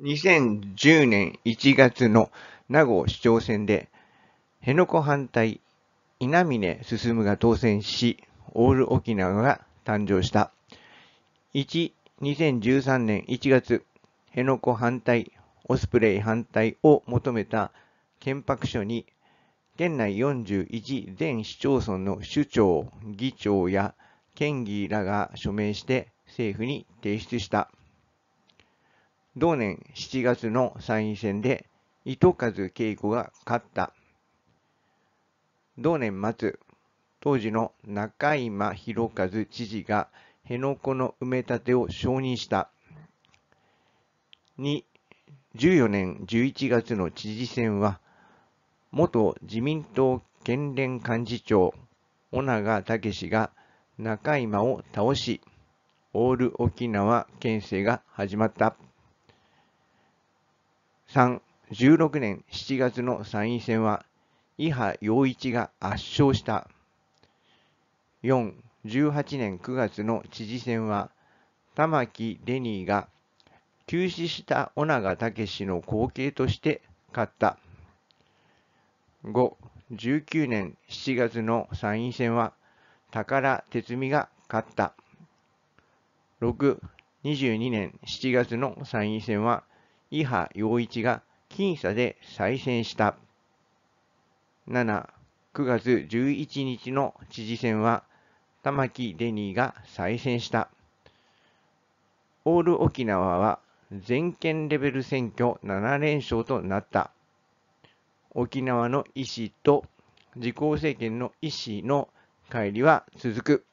2010年1月の名護市長選で、辺野古反対、稲峰進が当選し、オール沖縄が誕生した。1、2013年1月、辺野古反対、オスプレイ反対を求めた憲白書に、県内41全市町村の首長、議長や県議らが署名して政府に提出した。同年7月の参院選で糸数恵子が勝った。同年末、当時の中今弘和知事が辺野古の埋め立てを承認した。2、14年11月の知事選は、元自民党県連幹事長、小長武氏が中今を倒し、オール沖縄県政が始まった。3 1 6年7月の参院選は、伊波洋一が圧勝した。4、18年9月の知事選は、玉城デニーが急死した尾長武の後継として勝った。5、19年7月の参院選は、宝哲美が勝った。6、22年7月の参院選は、伊波陽一が僅差で再選した。7、9月11日の知事選は、玉城デニーが再選した。オール沖縄は全県レベル選挙7連勝となった。沖縄の医師と自公政権の医師の帰りは続く。